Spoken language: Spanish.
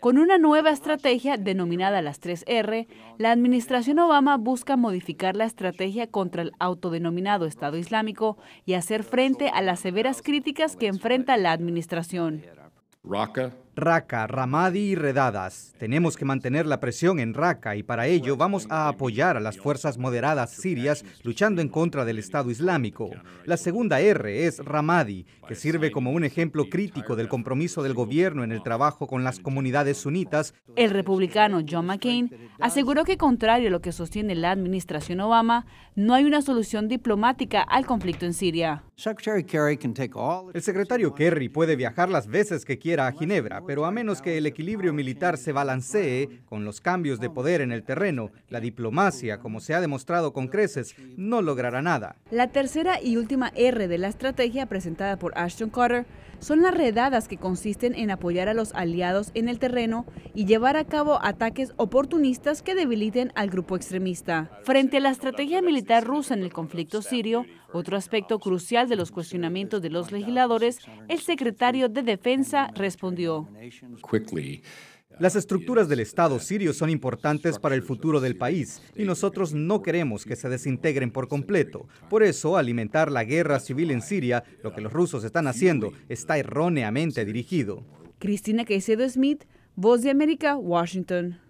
Con una nueva estrategia denominada las 3R, la administración Obama busca modificar la estrategia contra el autodenominado Estado Islámico y hacer frente a las severas críticas que enfrenta la administración. Raqqa, Ramadi y Redadas. Tenemos que mantener la presión en Raqqa y para ello vamos a apoyar a las fuerzas moderadas sirias luchando en contra del Estado Islámico. La segunda R es Ramadi, que sirve como un ejemplo crítico del compromiso del gobierno en el trabajo con las comunidades sunitas. El republicano John McCain aseguró que contrario a lo que sostiene la administración Obama, no hay una solución diplomática al conflicto en Siria. El secretario Kerry puede viajar las veces que quiera a Ginebra, pero a menos que el equilibrio militar se balancee con los cambios de poder en el terreno, la diplomacia, como se ha demostrado con creces, no logrará nada. La tercera y última R de la estrategia presentada por Ashton Carter son las redadas que consisten en apoyar a los aliados en el terreno y llevar a cabo ataques oportunistas que debiliten al grupo extremista. Frente a la estrategia militar rusa en el conflicto sirio, otro aspecto crucial de los cuestionamientos de los legisladores, el secretario de Defensa respondió. Las estructuras del Estado sirio son importantes para el futuro del país y nosotros no queremos que se desintegren por completo. Por eso, alimentar la guerra civil en Siria, lo que los rusos están haciendo, está erróneamente dirigido. Cristina Caicedo Smith, Voz de América, Washington.